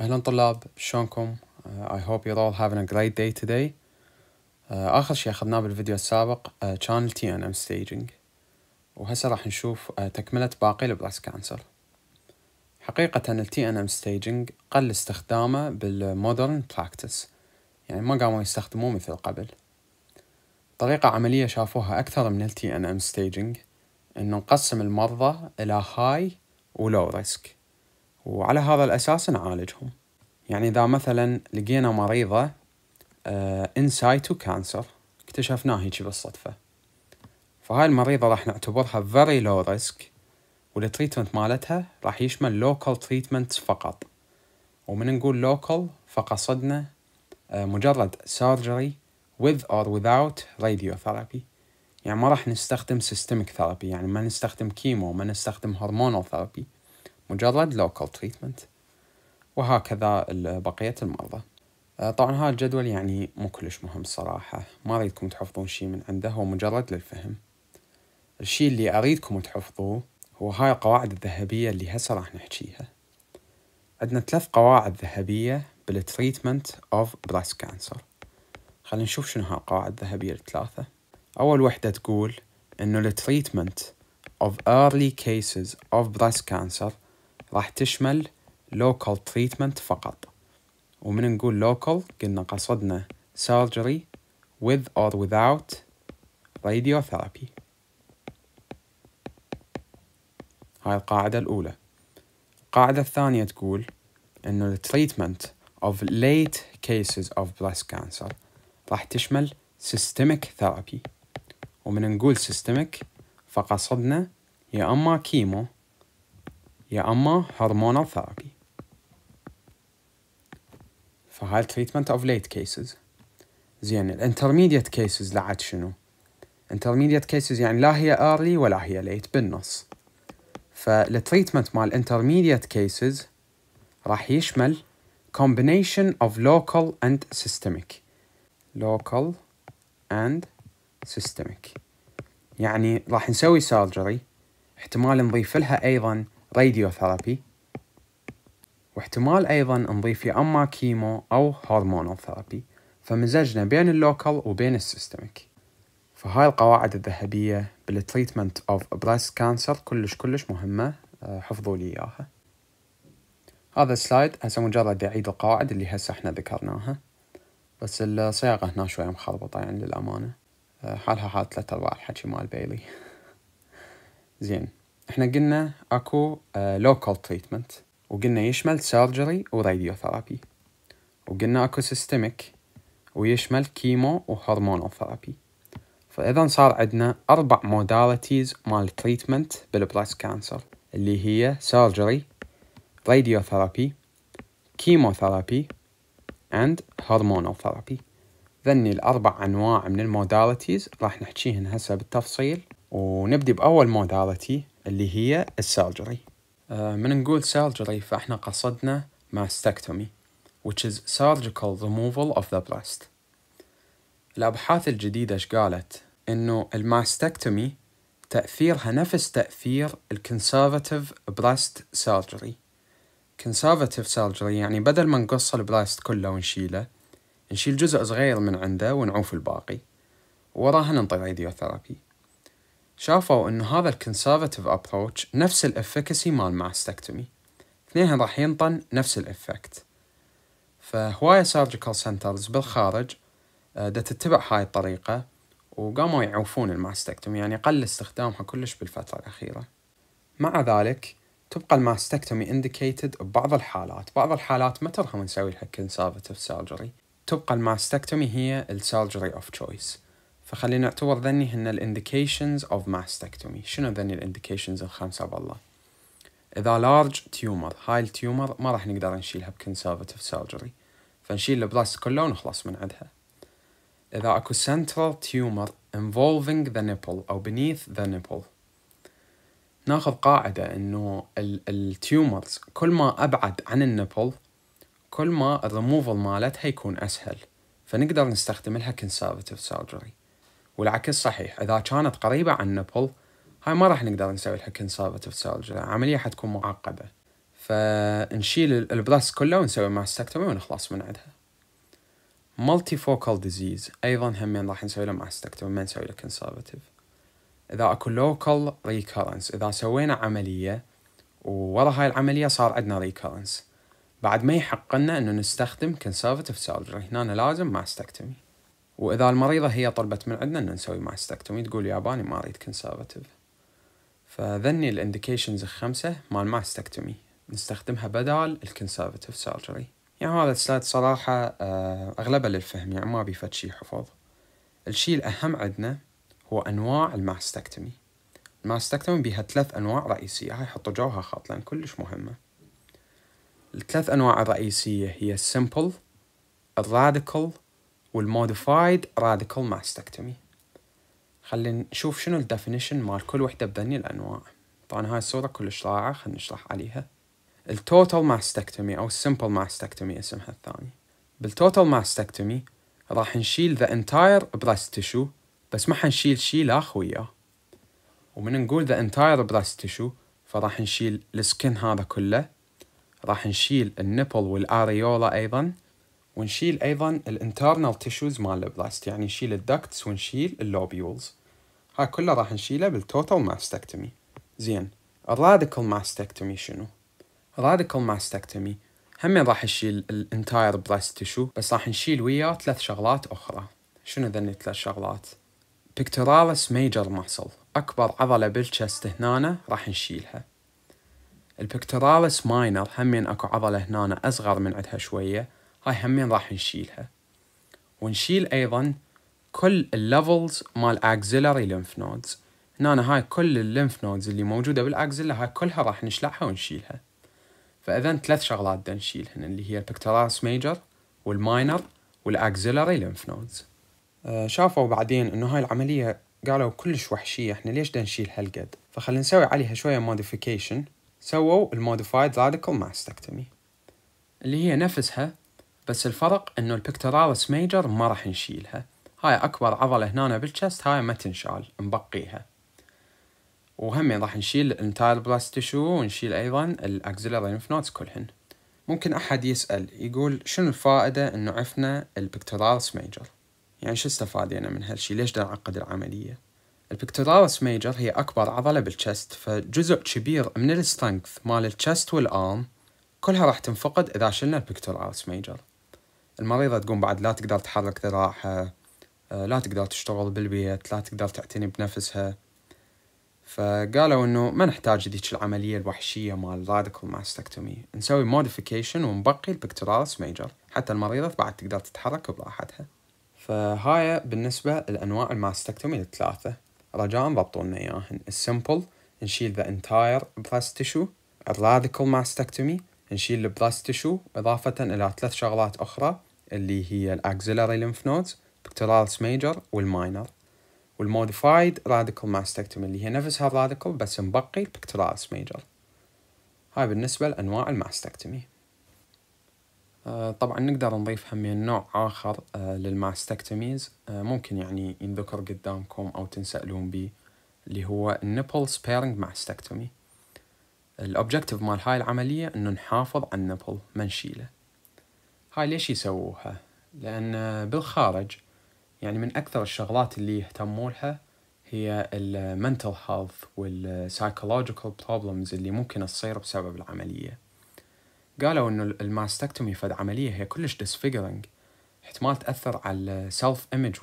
أهلا طلاب شلونكم؟ آه، I hope you're all having a great day today آه، آخر شي أخذناه بالفيديو السابق uh, ال TNM Staging وهسه راح نشوف uh, تكملة باقي البلاس كانسر حقيقة ال TNM Staging قل استخدامه بالمودرن براكتس يعني ما قاموا يستخدموه مثل قبل طريقة عملية شافوها أكثر من ال TNM Staging إنه نقسم المرضى إلى هاي ولو ريسك وعلى هذا الأساس نعالجهم يعني إذا مثلا لقينا مريضة انسايتو كانسر اكتشفناه هيجي بالصدفة فهاي المريضة راح نعتبرها very low risk والتريتمنت مالتها راح يشمل local treatments فقط ومن نقول local فقصدنا آه، مجرد surgery with or without radiotherapy يعني ما راح نستخدم systemic therapy يعني ما نستخدم كيمو ما نستخدم هرمونال ثيرابي مجرد local treatment وهكذا بقية المرضى آه، طبعا هذا الجدول يعني مو كلش مهم صراحة ما أريدكم تحفظون شي من عنده هو مجرد للفهم الشي اللي أريدكم تحفظوه هو هاي القواعد الذهبية اللي هسه راح نحكيها عندنا ثلاث قواعد ذهبية بالتريتمنت اوف بريست كانسر خلينا نشوف شنو هالقواعد الذهبية الثلاثة أول وحدة تقول إنه التريتمنت of early cases of breast cancer راح تشمل local treatment فقط ومن نقول local قلنا قصدنا surgery with or without radiotherapy هاي القاعدة الأولى القاعدة الثانية تقول the treatment of late cases of breast cancer راح تشمل systemic therapy ومن نقول systemic فقصدنا يا أما كيمو يا اما هرمونال ثيرابي فهاي التريتمنت اوف ليت كيسز زين الانترميديت كيسز لعد شنو؟ انترميديت كيسز يعني لا هي ايرلي ولا هي ليت بالنص فالتريتمنت مال intermediate كيسز راح يشمل combination of local and systemic local and systemic يعني راح نسوي سيرجري احتمال نضيف لها ايضا راديوثيرابي واحتمال أيضا نضيف يا أما كيمو أو هرمونال ثيرابي فمزجنا بين اللوكال وبين السيستميك فهاي القواعد الذهبية بالتريتمنت اوف بريست كانسر كلش كلش مهمة آه، حفظوا لي إياها هذا السلايد هسه مجرد يعيد القواعد اللي هسه احنا ذكرناها بس الصياغة هنا شوية مخربطة يعني للأمانة آه، حالها حال ثلاثة أرباع الحكي مال بيلي زين احنا قلنا اكو لوكال آه، تريتمنت وقلنا يشمل سيرجري وراديوثيرابي وقلنا اكو سيستميك ويشمل كيمو وهرمونال ثيرابي فاذا صار عندنا اربع موداليتيز مال تريتمنت بالبلاس كانسر اللي هي سيرجري راديوثيرابي كيموثيرابي and hormonal ثيرابي ذني الأربع أنواع من الموداليتيز راح نحكيهن هسه بالتفصيل ونبدي بأول موداليتي اللي هي السالجري آه، من نقول سالجري فإحنا قصدنا mastectomy which is surgical removal of the breast الأبحاث الجديدة إيش قالت؟ إنه الماستكتومي تأثيرها نفس تأثير الكنسرفاتيف بريست سيرجري كنسرفاتيف سيرجري يعني بدل ما نقص البريست كله ونشيله نشيل جزء صغير من عنده ونعوف الباقي وراها ننطي راديوثيرابي شافوا انه هذا الكونسرفتيف ابروتش نفس الافكسي مال ماستكتومي اثنين راح ينطن نفس الافكت فهواية سيرجيكال سنترز بالخارج آه، دا تتبع هاي الطريقة وقاموا يعوفون الماستكتومي يعني قل استخدامها كلش بالفترة الأخيرة مع ذلك تبقى الماستكتومي انديكيتد ببعض الحالات بعض الحالات ما ترهم نسوي لها كونسرفتيف سيرجري تبقى الماستكتومي هي السيرجري اوف تشويس فخلينا نعتبر ذني هن ال indications of mastectomy شنو ذني ال indications الخمسة بالله إذا large tumor هاي التيومر ما راح نقدر نشيلها conservative surgery فنشيل البلاست كله ونخلص من عندها إذا أكو central tumor involving the nipple أو beneath the nipple ناخذ قاعدة إنه التيومرز كل ما أبعد عن النبل كل ما الريموفل مالتها يكون أسهل فنقدر نستخدم لها conservative surgery والعكس صحيح إذا كانت قريبة عن نبل هاي ما راح نقدر نسوي لها كونسرفتيف سيرج العملية حتكون معقدة فنشيل البراس كله ونسوي ماستكتومي ونخلص من عندها مالتي فوكال ديزيز أيضا هم يعني راح نسوي له ماستكتومي ما نسوي له كونسرفتيف إذا أكو لوكال ريكورنس إذا سوينا عملية وورا هاي العملية صار عندنا ريكورنس بعد ما يحق لنا انه نستخدم كونسرفتيف سيرجري هنا لازم ماستكتومي واذا المريضه هي طلبت من عندنا ان نسوي ماستكتومي تقول ياباني ما اريد كونسرفاتيف فذني الانديكيشنز الخمسه مال ماستكتومي نستخدمها بدال الكونسرفاتيف سيرجري يعني هذا السلايد صراحه آه، اغلبها للفهم يعني ما بيفد شي حفظ الشيء الاهم عندنا هو انواع الماستكتومي الماستكتومي بيها ثلاث انواع رئيسيه هاي حطوا جوها خط لان كلش مهمه الثلاث انواع الرئيسيه هي السمبل الراديكال والموديفايد راديكال ماستكتومي خلينا نشوف شنو الديفينيشن مال كل وحدة بذني الأنواع طبعا هاي الصورة كلش رائعة خلينا نشرح عليها التوتال ماستكتومي أو السمبل ماستكتومي اسمها الثاني بالتوتال ماستكتومي راح نشيل ذا انتاير بريست تشو بس ما حنشيل شي لاخ وياه ومن نقول ذا انتاير بريست تشو فراح نشيل السكن هذا كله راح نشيل النبل والاريولا ايضا ونشيل ايضا الانترنال تيشوز مال البلاست يعني نشيل الدكتس ونشيل اللوبيولز هاي كله راح نشيله بالتوتال ماستكتومي زين الراديكال ماستكتومي شنو راديكال ماستكتومي هم راح نشيل الانتاير بلاست تيشو بس راح نشيل وياه ثلاث شغلات اخرى شنو ذني ثلاث شغلات بيكتورالس ميجر ماسل اكبر عضله بالشست هنا راح نشيلها البيكتورالس ماينر همين اكو عضله هنا اصغر من عندها شويه هاي همين راح نشيلها ونشيل أيضا كل الليفلز مال اكزيلري ليمف نودز هنا هاي كل الليمف نودز اللي موجودة بالاكزيلا هاي كلها راح نشلعها ونشيلها فإذا ثلاث شغلات بدنا نشيلهن اللي هي البكتراس ميجر والماينر والاكزيلري ليمف نودز شافوا بعدين انه هاي العملية قالوا كلش وحشية احنا ليش بدنا نشيل هالقد فخلينا نسوي عليها شوية موديفيكيشن سووا الموديفايد راديكال ماستكتومي اللي هي نفسها بس الفرق انه البكتورالس ميجر ما راح نشيلها هاي اكبر عضلة هنا بالشست هاي ما تنشال نبقيها وهم راح نشيل الانتايل بلاست تشو ونشيل ايضا الاكزيلاري لينف نوتس كلهن ممكن احد يسال يقول شنو الفائده انه عفنا البكتورالس ميجر يعني شو استفادينا من هالشي ليش دا نعقد العمليه البكتورالس ميجر هي اكبر عضله بالشست فجزء كبير من الستنكث مال الشست والارم كلها راح تنفقد اذا شلنا البكتورالس ميجر المريضة تقوم بعد لا تقدر تحرك ذراعها آه، لا تقدر تشتغل بالبيت لا تقدر تعتني بنفسها فقالوا انه ما نحتاج ذيك العملية الوحشية مال راديكال ماستكتومي نسوي موديفيكيشن ونبقي البكتورالس ميجر حتى المريضة بعد تقدر تتحرك براحتها فهاي بالنسبة لأنواع الماستكتومي الثلاثة رجاء ضبطوا لنا إياهن السمبل نشيل ذا انتاير بريست tissue الراديكال ماستكتومي نشيل البريست تشو إضافة إلى ثلاث شغلات أخرى اللي هي الاكزيلاري ليمف نودز بكترالس ميجر والماينر والموديفايد راديكال ماستكتوم اللي هي نفسها الراديكال بس مبقي البكترالس ميجر هاي بالنسبة لأنواع الماستكتومي آه، طبعا نقدر نضيف همين نوع آخر آه، للماستكتوميز آه، ممكن يعني ينذكر قدامكم أو تنسألون بي اللي هو النبل سبيرنج ماستكتومي الأوبجكتيف مال هاي العملية إنه نحافظ على النبل ما نشيله هاي ليش يسووها لأن بالخارج يعني من أكثر الشغلات اللي يهتمولها هي المنتل والـ والسايكولوجيكال بروبلمز اللي ممكن تصير بسبب العملية قالوا إنه الماستكتومي فد عملية هي كلش disfiguring احتمال تأثر على image ايمج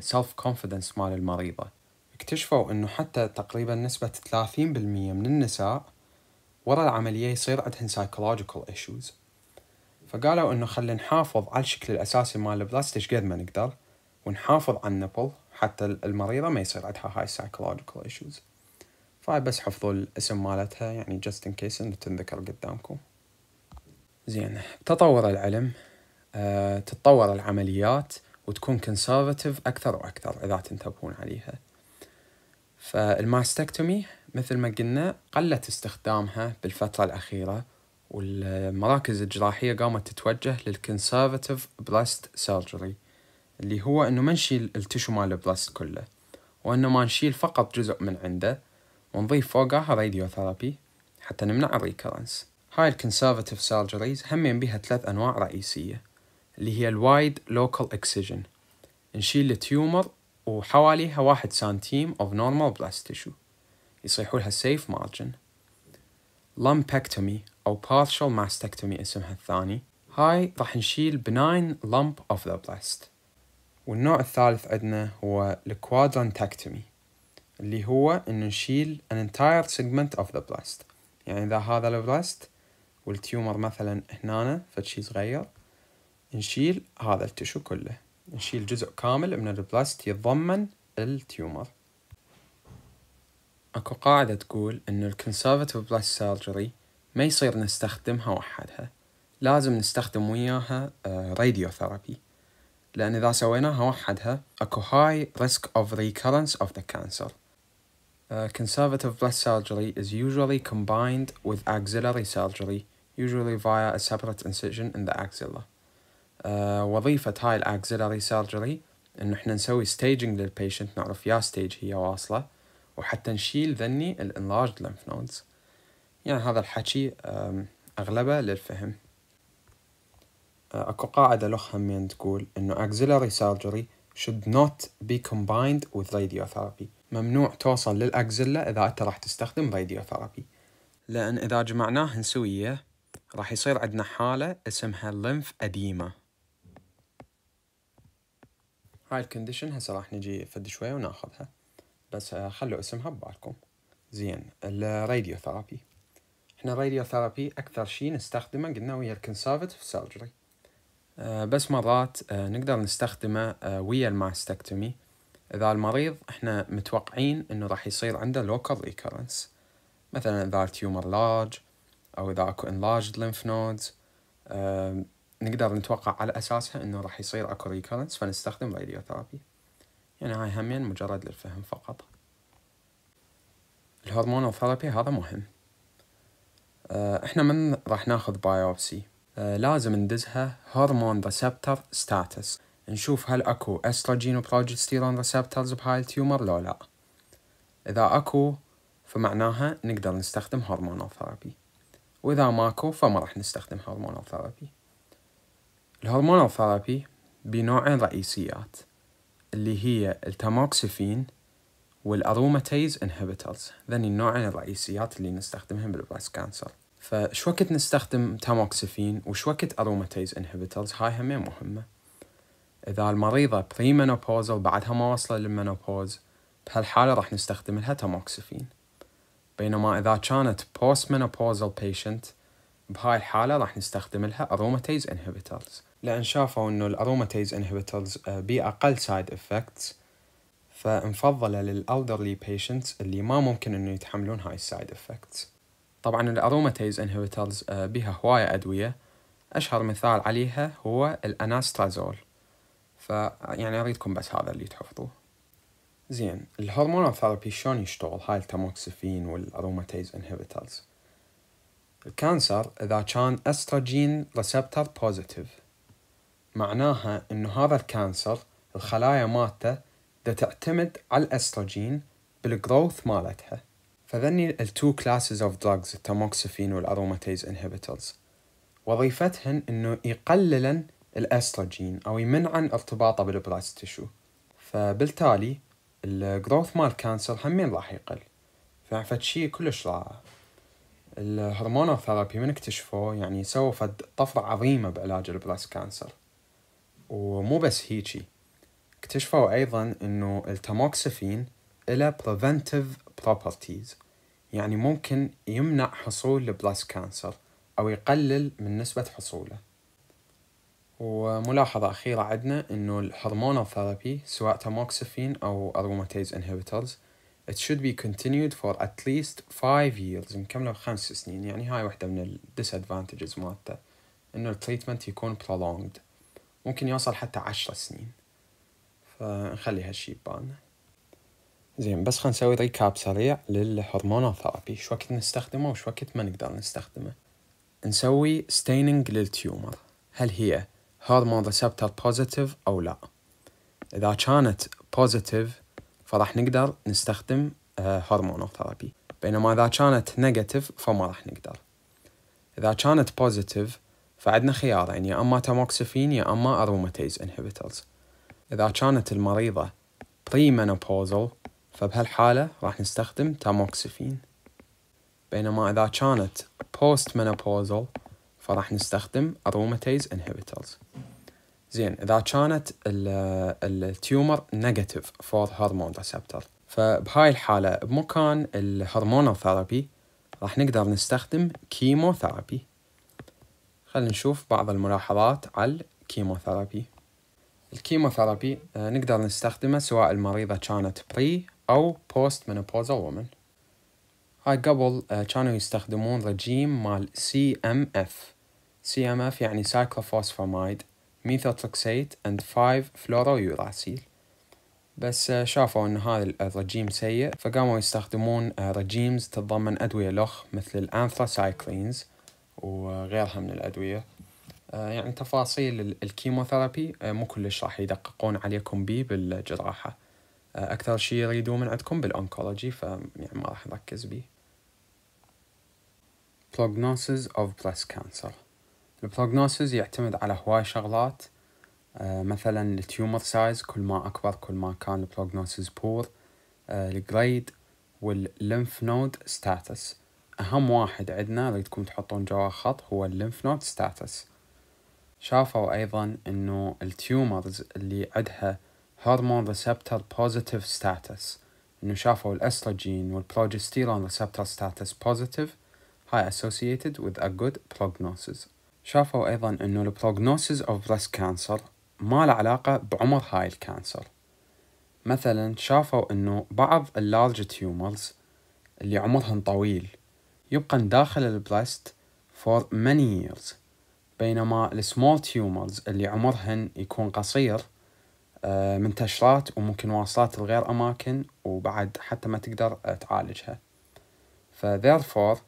self confidence مال المريضة اكتشفوا انه حتى تقريبا نسبة 30% من النساء ورا العملية يصير عندهن psychological issues فقالوا انه خلينا نحافظ على الشكل الاساسي مال البلاستيك قد ما نقدر ونحافظ على النبل حتى المريضة ما يصير عندها هاي psychological issues فهاي بس حفظوا الاسم مالتها يعني just in case انه تنذكر قدامكم زين تطور العلم أه تتطور العمليات وتكون conservative أكثر وأكثر إذا تنتبهون عليها فالماستكتومي مثل ما قلنا قلت استخدامها بالفترة الأخيرة والمراكز الجراحية قامت تتوجه للكونسرفاتيف بلاست سيرجري اللي هو انه ما نشيل التشو مال البلاست كله وانه ما نشيل فقط جزء من عنده ونضيف فوقها راديوثيرابي حتى نمنع الريكرنس هاي الكونسرفاتيف سيرجريز همين بيها ثلاث انواع رئيسية اللي هي الوايد لوكال اكسجن نشيل التيومر وحواليها واحد سنتيم اوف نورمال بلاست تشو يصيحولها safe مارجن lumpectomy أو partial mastectomy اسمها الثاني هاي راح نشيل benign lump of the breast والنوع الثالث عندنا هو الكوادرانتكتومي اللي هو إنه نشيل an entire segment of the breast يعني إذا هذا البريست والتيومر مثلا هنا فتشي صغير نشيل هذا التشو كله نشيل جزء كامل من البلاست يتضمن التيومر اكو قاعدة تقول انو الكونسرفتيف بلاس سيرجري ما يصير نستخدمها وحدها لازم نستخدم وياها راديو ثيرابي لأن إذا سويناها وحدها أكو high risk of recurrence of the cancer. Uh, conservative breast surgery is usually combined with axillary surgery, usually via a separate incision in the axilla. Uh, وظيفة هاي الـ axillary surgery إن إحنا نسوي staging للبيشنت نعرف يا stage هي واصلة وحتى نشيل ذني ال enlarged lymph nodes يعني هذا الحكي أغلبه للفهم آه، أكو قاعدة لخ همين تقول إنه axillary surgery should not be combined with radiotherapy ممنوع توصل للأكزيلا إذا أنت راح تستخدم radiotherapy لأن إذا جمعناهن سوية راح يصير عندنا حالة اسمها lymph edema هاي الكونديشن هسه راح نجي فد شوية وناخذها بس خلوا اسمها ببالكم زين الراديو ثيرابي احنا الراديو ثيرابي اكثر شيء نستخدمه قلنا ويا الكونسرفتيف سيرجري بس مرات نقدر نستخدمه ويا الماستكتومي اذا المريض احنا متوقعين انه راح يصير عنده لوكال ريكرنس مثلا اذا التيومر لارج او اذا اكو انلارج لينف نودز نقدر نتوقع على اساسها انه راح يصير اكو ريكرنس فنستخدم راديو ثيرابي يعني هاي همين مجرد للفهم فقط الهرمونال ثيرابي هذا مهم آه، احنا من راح ناخذ بايوبسي آه، لازم ندزها هرمون ريسبتر ستاتس نشوف هل اكو استروجين وبروجستيرون ريسبترز بهاي التيومر لو لا اذا اكو فمعناها نقدر نستخدم هرمونال ثيرابي واذا ماكو فما راح نستخدم هرمونال ثيرابي الهرمونال ثيرابي بنوعين رئيسيات اللي هي التاموكسفين والاروماتيز انهبيترز ذني النوعين الرئيسيات اللي نستخدمهم بالبراس كانسر فش وقت نستخدم تاموكسفين وش وقت اروماتيز انهبيترز هاي همين مهمة إذا المريضة بري منوبوز أو بعدها ما وصلة للمنوبوز بهالحالة راح نستخدم لها تاموكسفين بينما إذا كانت post-menopausal patient بهاي الحالة راح نستخدم لها aromatase inhibitors لأن شافوا إنه الأروماتيز انهبيترز بأقل سايد إفكتس فانفضل للألدرلي بيشنتس اللي ما ممكن إنه يتحملون هاي السايد إفكتس طبعا الأروماتيز انهبيترز بها هواية أدوية أشهر مثال عليها هو الأناستازول فيعني أريدكم بس هذا اللي تحفظوه زين الهرمونال ثيرابي شلون يشتغل هاي التاموكسفين والاروماتيز انهبيترز الكانسر اذا كان استروجين ريسبتر بوزيتيف معناها انه هذا الكانسر الخلايا مالته دا تعتمد على الاستروجين بالجروث مالتها فذني التو كلاسز اوف دراجز التاموكسفين والاروماتيز انهبيتورز وظيفتهن انه يقللن الاستروجين او يمنعن ارتباطه بالبراست تشو فبالتالي الجروث مال كانسر همين راح يقل فعفت شي كلش رائع الهرمونوثيرابي من اكتشفوه يعني سووا فد طفرة عظيمة بعلاج البراست كانسر ومو بس هيجي اكتشفوا أيضا أنه التاموكسفين له preventive properties يعني ممكن يمنع حصول البلاس كانسر أو يقلل من نسبة حصوله وملاحظة أخيرة عندنا أنه الهرمونال ثيرابي سواء تاموكسفين أو أروماتيز انهبيترز it should be continued for at least 5 years نكمله خمس سنين يعني هاي واحدة من الديسادفانتجز مالته انه التريتمنت يكون prolonged ممكن يوصل حتى عشر سنين فنخلي هالشي ببالنا زين بس خلينا نسوي ريكاب سريع للهرمونال ثيرابي شو وقت نستخدمه وش وقت ما نقدر نستخدمه نسوي ستيننج للتيومر هل هي هرمون ريسبتر بوزيتيف او لا اذا كانت بوزيتيف فراح نقدر نستخدم هرمونال آه، ثيرابي بينما اذا كانت نيجاتيف فما راح نقدر اذا كانت بوزيتيف فعندنا خيارين يعني يا أما تاموكسفين يا أما أروماتيز انهبيترز إذا كانت المريضة بري منوبوزل فبهالحالة راح نستخدم تاموكسفين بينما إذا كانت بوست منوبوزل فراح نستخدم أروماتيز انهبيترز زين إذا كانت التيومر نيجاتيف فور هرمون ريسبتر فبهاي الحالة بمكان الهرمونال ثيرابي راح نقدر نستخدم كيموثيرابي خلينا نشوف بعض الملاحظات على الكيموثيرابي الكيموثيرابي آه، نقدر نستخدمه سواء المريضة كانت بري أو بوست منوبوزال وومن هاي قبل آه، كانوا يستخدمون رجيم مال سي ام اف سي ام اف يعني سايكلوفوسفاميد ميثوتريكسيت اند 5 فلورويوراسيل بس آه، شافوا ان هذا الرجيم سيء فقاموا يستخدمون رجيمز تتضمن ادويه لخ مثل الانثراسايكلينز وغيرها من الأدوية آه، يعني تفاصيل الكيموثيرابي آه، مو كلش راح يدققون عليكم بيه بالجراحة آه، أكثر شيء يريدوه من عندكم بالأونكولوجي فيعني ما راح نركز بيه Prognosis of Breast Cancer البروجنوسيس يعتمد على هواي شغلات مثلا التيومر سايز كل ما أكبر كل ما كان البروجنوسيس بور الجريد والليمف نود ستاتس أهم واحد عندنا اللي تكون تحطون جوا خط هو الليمف نود ستاتس شافوا أيضا إنه التيومرز اللي عندها هرمون ريسبتر بوزيتيف ستاتس إنه شافوا الأستروجين والبروجستيرون ريسبتر ستاتس بوزيتيف هاي اسوسييتد وذ ا جود prognosis شافوا أيضا إنه البروجنوسيس of breast cancer ما له علاقة بعمر هاي الكانسر مثلا شافوا إنه بعض اللارج تيومرز اللي عمرهم طويل يبقن داخل البلاست for many years بينما السمول تيومرز اللي عمرهن يكون قصير آه، منتشرات وممكن واصلات لغير أماكن وبعد حتى ما تقدر آه، تعالجها ف therefore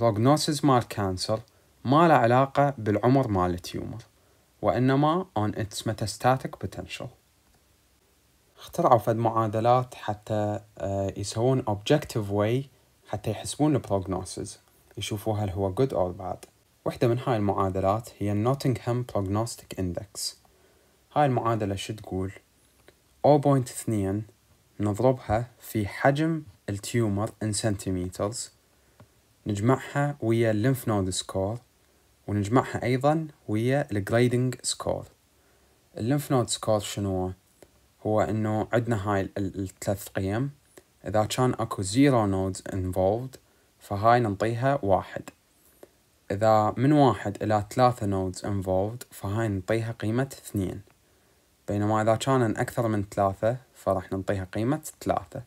prognosis مال كانسر ما له علاقة بالعمر مال التيومر وإنما on its metastatic potential اخترعوا فد معادلات حتى آه، يسوون objective way حتى يحسبون البروغنوسز يشوفوا هل هو good or bad واحدة من هاي المعادلات هي النوتنغهام بروغنوستيك اندكس هاي المعادلة شو تقول 0.2 نضربها في حجم التيومر in centimeters نجمعها ويا lymph node score ونجمعها أيضا ويا grading score الليمف نود سكور شنو هو إنه عندنا هاي الثلاث قيم إذا كان أكو زيرو نودز involved فهاي ننطيها واحد إذا من واحد إلى ثلاثة نودز involved فهاي ننطيها قيمة اثنين بينما إذا كان أكثر من ثلاثة فراح ننطيها قيمة ثلاثة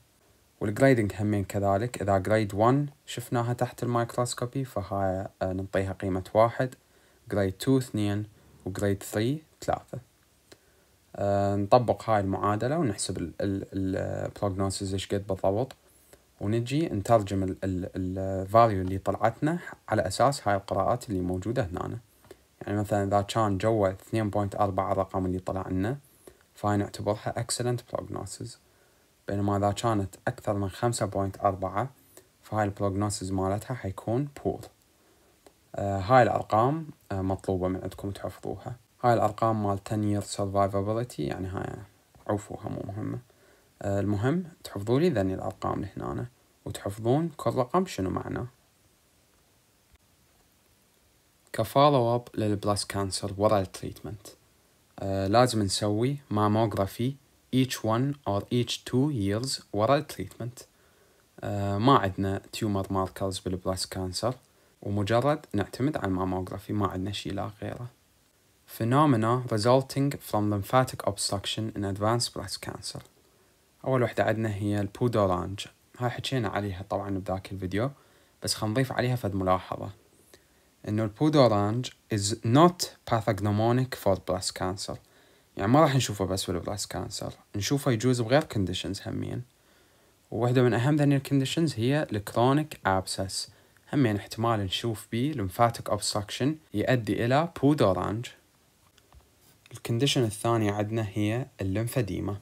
والجريدنج همين كذلك إذا جريد 1 شفناها تحت الميكروسكوبي فهاي آه، ننطيها قيمة واحد جريد 2 اثنين وجريد 3 ثلاثة آه، نطبق هاي المعادله ونحسب البروجنوسيس ايش قد بالضبط ونجي نترجم الفاليو اللي طلعتنا على اساس هاي القراءات اللي موجوده هنا يعني مثلا اذا كان جوا 2.4 الرقم اللي طلع لنا فهاي نعتبرها اكسلنت prognosis بينما اذا كانت اكثر من 5.4 فهاي البروجنوسيس مالتها حيكون بور آه هاي الارقام آه مطلوبه من عندكم تحفظوها هاي الأرقام مال 10 year survivability يعني هاي عوفوها مو مهمة آه، المهم تحفظوا لي ذني الأرقام لهنا وتحفظون كل رقم شنو معناه كفولو اب للبلاس كانسر ورا التريتمنت آه لازم نسوي ماموغرافي each one or each two years ورا التريتمنت آه ما عندنا تيومر ماركرز بالبلاس كانسر ومجرد نعتمد على الماموغرافي ما عندنا شيء لا غيره phenomena resulting from lymphatic obstruction in advanced breast cancer أول وحدة عندنا هي البودورانج هاي حكينا عليها طبعا بذاك الفيديو بس خنضيف عليها فد ملاحظة إنه البودورانج is not pathognomonic for breast cancer يعني ما راح نشوفه بس breast كانسر نشوفه يجوز بغير conditions همين وواحدة من أهم ذني conditions هي الكرونيك abscess همين احتمال نشوف بيه lymphatic obstruction يؤدي إلى بودورانج الكنديشن الثانية عندنا هي الليمفاديما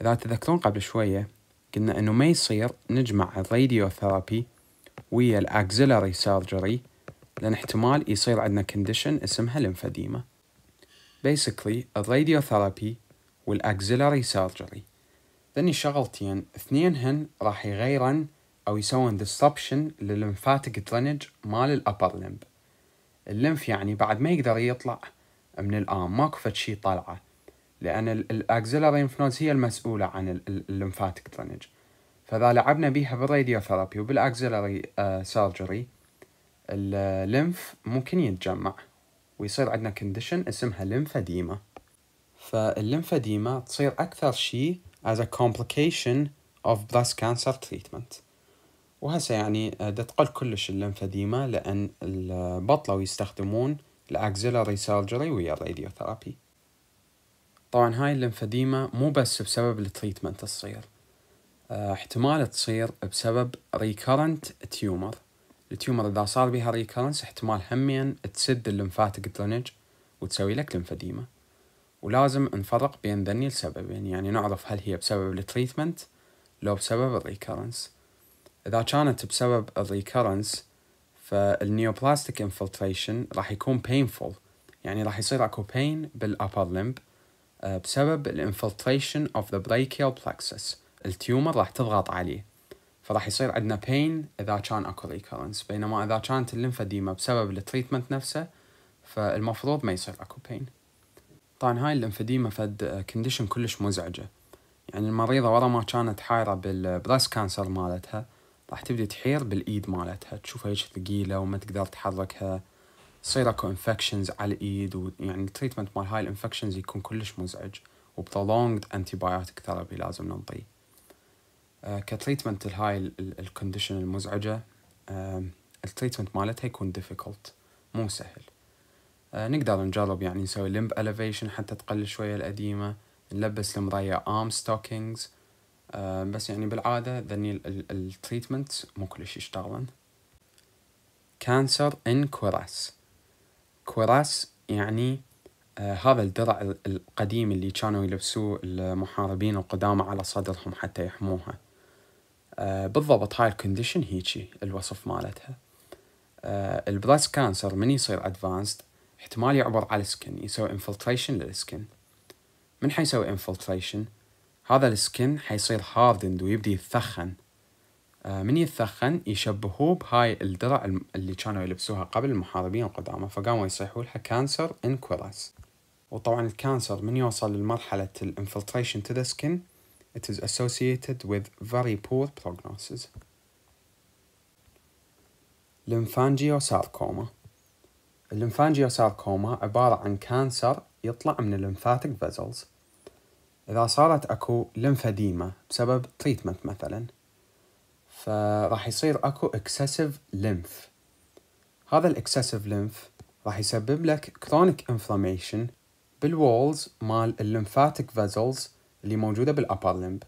إذا تذكرون قبل شوية قلنا إنه ما يصير نجمع الراديوثيرابي ويا الأكزيلاري سيرجري لأن احتمال يصير عندنا كنديشن اسمها ليمفاديما بيسكلي الراديوثيرابي والأكزيلاري سيرجري ذني شغلتين هن راح يغيرن أو يسوون disruption للمفاتيك درينج مال الأبر لمب اللمف يعني بعد ما يقدر يطلع من الان ماكو فد شيء طالعه لان الاكزيلاري انفلونس هي المسؤوله عن الليمفاتيك درينج فاذا لعبنا بيها بالراديوثيرابي وبالاكزيلاري سيرجري الليمف آه، آه، ممكن يتجمع ويصير عندنا كونديشن اسمها ليمفاديما فالليمفاديما تصير اكثر شيء as a complication of breast cancer treatment وهسه يعني آه، دتقل كلش الليمفاديما لان البطلة يستخدمون الاكزيلاري سيرجري ويا الراديوثيرابي طبعا هاي الليمفاديما مو بس بسبب التريتمنت تصير آه، احتمال تصير بسبب ريكرنت تيومر التيومر اذا صار بها ريكرنس احتمال همين تسد الليمفاتيك درينج وتسوي لك ليمفاديما ولازم نفرق بين ذني السببين يعني نعرف هل هي بسبب التريتمنت لو بسبب الريكرنس إذا كانت بسبب الريكرنس فالنيوبلاستيك انفلتريشن راح يكون painful يعني راح يصير اكو pain بالابر آه، لمب بسبب الانفلتريشن اوف ذا بريكيال بلكسس التيومر راح تضغط عليه فراح يصير عندنا بين اذا كان اكو ريكورنس بينما اذا كانت الليمفاديما بسبب التريتمنت نفسه فالمفروض ما يصير اكو بين طبعا هاي الليمفاديما فد كونديشن آه، كلش مزعجه يعني المريضه ورا ما كانت حايره بالبراس كانسر مالتها راح تبدي تحير بالايد مالتها تشوفها هيك ثقيله وما تقدر تحركها تصير اكو انفكشنز على الايد ويعني التريتمنت مال هاي الانفكشنز يكون كلش مزعج وبرولونجد انتي بايوتيك ثيرابي لازم ننطيه آه كتريتمنت لهاي الكونديشن المزعجه آه التريتمنت مالتها يكون ديفيكولت مو سهل آه نقدر نجرب يعني نسوي لمب اليفيشن حتى تقل شوية الأديمة نلبس المرية ارم ستوكينجز آه، بس يعني بالعادة ذني التريتمنت مو كلش يشتغلون كانسر ان كوراس كوراس يعني آه هذا الدرع القديم اللي كانوا يلبسوه المحاربين القدامى على صدرهم حتى يحموها آه بالضبط هاي الكونديشن هيجي الوصف مالتها آه البراس كانسر من يصير ادفانسد احتمال يعبر على السكن يسوي انفلتريشن للسكن من حيسوي انفلتريشن هذا السكن حيصير هاردند ويبدي يتثخن آه، من يتثخن يشبهوه بهاي الدرع اللي كانوا يلبسوها قبل المحاربين القدامى فقاموا يصيحوا لها كانسر انكوراس وطبعا الكانسر من يوصل لمرحلة الانفلتريشن to the skin it is associated with very poor prognosis اللنفانجيو الليمفانجيوساركوما عبارة عن كانسر يطلع من الليمفاتيك فيزلز إذا صارت أكو لمفاديمة بسبب تريتمنت مثلا فراح يصير أكو اكسسيف ليمف هذا الاكسسيف ليمف راح يسبب لك كرونيك انفلاميشن بالوولز مال الليمفاتيك فازلز اللي موجودة بالأبر لمب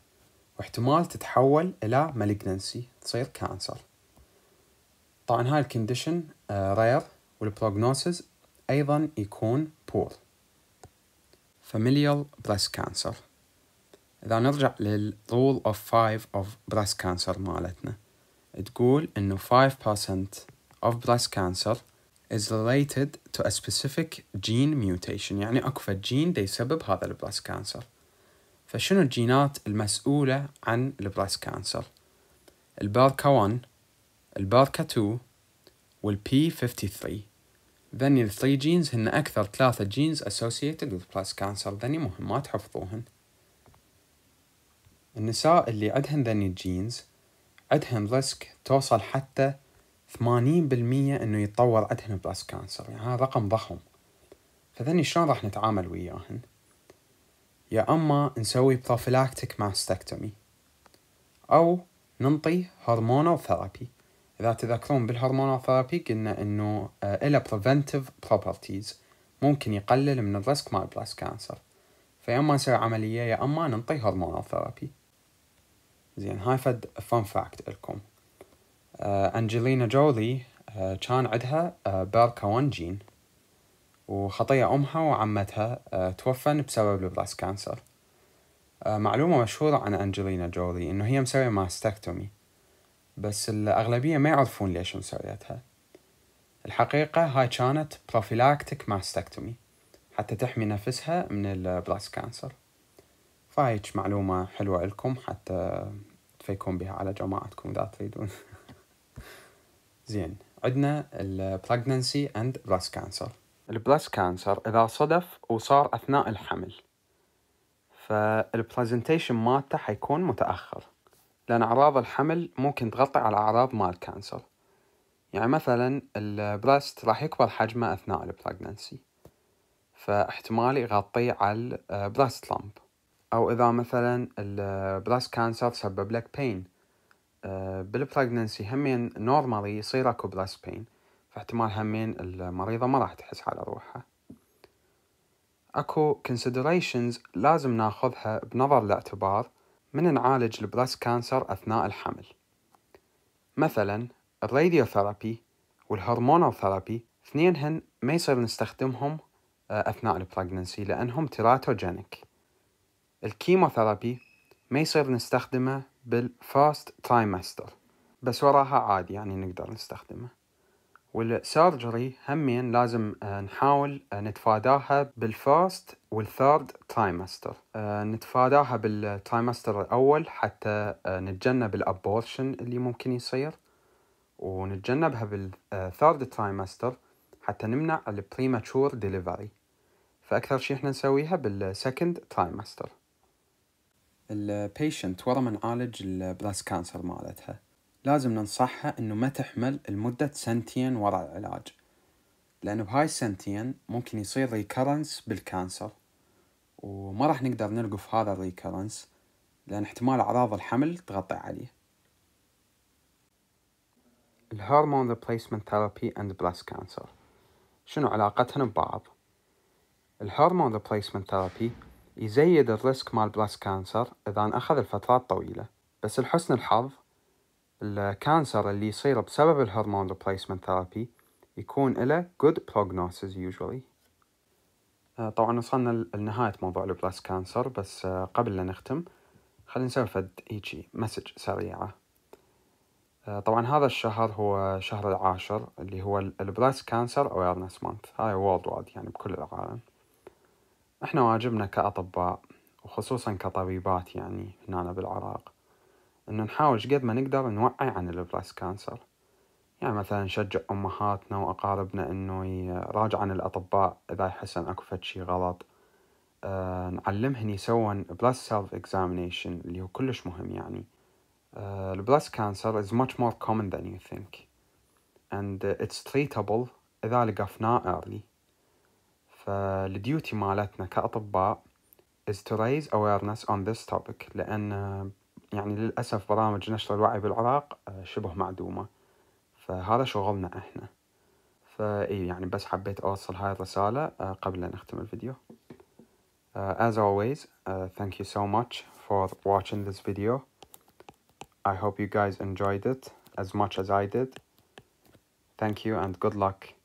واحتمال تتحول إلى مالجنسي تصير كانسر طبعا هاي الكونديشن رير والبروجنوسيس أيضا يكون بور familial breast cancer إذا نرجع للرول of five of breast cancer مالتنا تقول إنه percent of breast cancer is related to a specific gene mutation يعني أكو جين دي سبب هذا البراس كانسر فشنو الجينات المسؤولة عن البراس كانسر الباركا 1 الباركا 2 والبي 53 ذني الثري جينز هن أكثر ثلاثة جينز associated with breast cancer ذني مهم ما تحفظوهن النساء اللي عدهن ذني الجينز عدهن ريسك توصل حتى ثمانين بالمية انه يتطور عدهن بلاست كانسر يعني هذا رقم ضخم فذني شلون راح نتعامل وياهن يا اما نسوي بروفيلاكتيك ماستكتومي او ننطي هرمونال ثيرابي اذا تذكرون بالهرمونال ثيرابي قلنا انه الى بريفنتيف بروبرتيز ممكن يقلل من الريسك مال بلاست كانسر فيا اما نسوي عمليه يا اما ننطي هرمونال ثيرابي زين هاي فد فان فاكت لكم آه، أنجلينا جولي آه، كان عندها آه، باركا جين وخطية أمها وعمتها توفن بسبب البلاس كانسر معلومة مشهورة عن أنجلينا جولي إنه هي مسوية ماستكتومي بس الأغلبية ما يعرفون ليش مسويتها الحقيقة هاي كانت بروفيلاكتيك ماستكتومي حتى تحمي نفسها من البلاس كانسر فايتش معلومة حلوة إلكم حتى تفيكون بها على جماعتكم إذا تريدون زين عندنا البريجننسي اند بلاست كانسر البلاست كانسر إذا صدف وصار أثناء الحمل فالبرزنتيشن مالته حيكون متأخر لأن أعراض الحمل ممكن تغطي على أعراض مال الكانسر يعني مثلا البراست راح يكبر حجمه أثناء البريجننسي فاحتمال يغطي على البراست لامب أو إذا مثلا البراست كانسر سبب لك بين آه، بالبريجننسي همين نورمالي يصير اكو براست بين فاحتمال همين المريضة ما راح تحس على روحها اكو considerations لازم ناخذها بنظر الاعتبار من نعالج البراست كانسر اثناء الحمل مثلا الراديوثيرابي والهرمونال ثيرابي اثنينهن ما يصير نستخدمهم آه، اثناء البريجننسي لانهم تيراتوجينيك الكيموثيرابي ما يصير نستخدمه بالفاست ترايمستر بس وراها عادي يعني نقدر نستخدمه والسيرجري همين لازم آه، نحاول آه، نتفاداها بالفاست والثيرد ترايمستر نتفاداها بالترايمستر الأول حتى آه، نتجنب الأبورشن اللي ممكن يصير ونتجنبها بالثيرد ترايمستر حتى نمنع البريماتشور ديليفري فأكثر شيء احنا نسويها بالسكند ترايمستر البيشنت ورا ما نعالج البراست كانسر مالتها لازم ننصحها انه ما تحمل لمدة سنتين ورا العلاج لأنه بهاي السنتين ممكن يصير ريكرنس بالكانسر وما راح نقدر نلقف هذا الريكرنس لأن احتمال أعراض الحمل تغطي عليه الهرمون ريبليسمنت ثيرابي اند بلاس كانسر شنو علاقتهم ببعض؟ الهرمون ريبليسمنت ثيرابي يزيد الريسك مال بريست كانسر إذا أخذ لفترات طويلة بس لحسن الحظ الكانسر اللي يصير بسبب الهرمون ريبليسمنت ثيرابي يكون له جود بروجنوسيس usually آه، طبعا وصلنا لنهاية موضوع البريست كانسر بس آه، قبل لا نختم خلينا نسوي فد هيجي مسج سريعة آه، طبعا هذا الشهر هو شهر العاشر اللي هو البريست كانسر اويرنس مانث هاي وورد وايد يعني بكل العالم احنا واجبنا كأطباء وخصوصا كطبيبات يعني هنا بالعراق انو نحاول شقد ما نقدر نوعي عن البريست كانسر يعني مثلا نشجع امهاتنا واقاربنا انو يراجعن الاطباء اذا يحسن اكو فدشي غلط آه، نعلمهن يسوون breast سيلف اكزامينيشن اللي هو كلش مهم يعني آه، البريست كانسر از ماتش مور كومن ذان يو ثينك اند اتس تريتابل إذا لقفناه ايرلي فالديوتي مالتنا كأطباء is to raise awareness on this topic لأن يعني للأسف برامج نشر الوعي بالعراق شبه معدومة فهذا شغلنا إحنا فأي يعني بس حبيت أوصل هاي الرسالة قبل أن أختم الفيديو As always, thank you so much for watching this video. I hope you guys enjoyed it as much as I did. Thank you and good luck.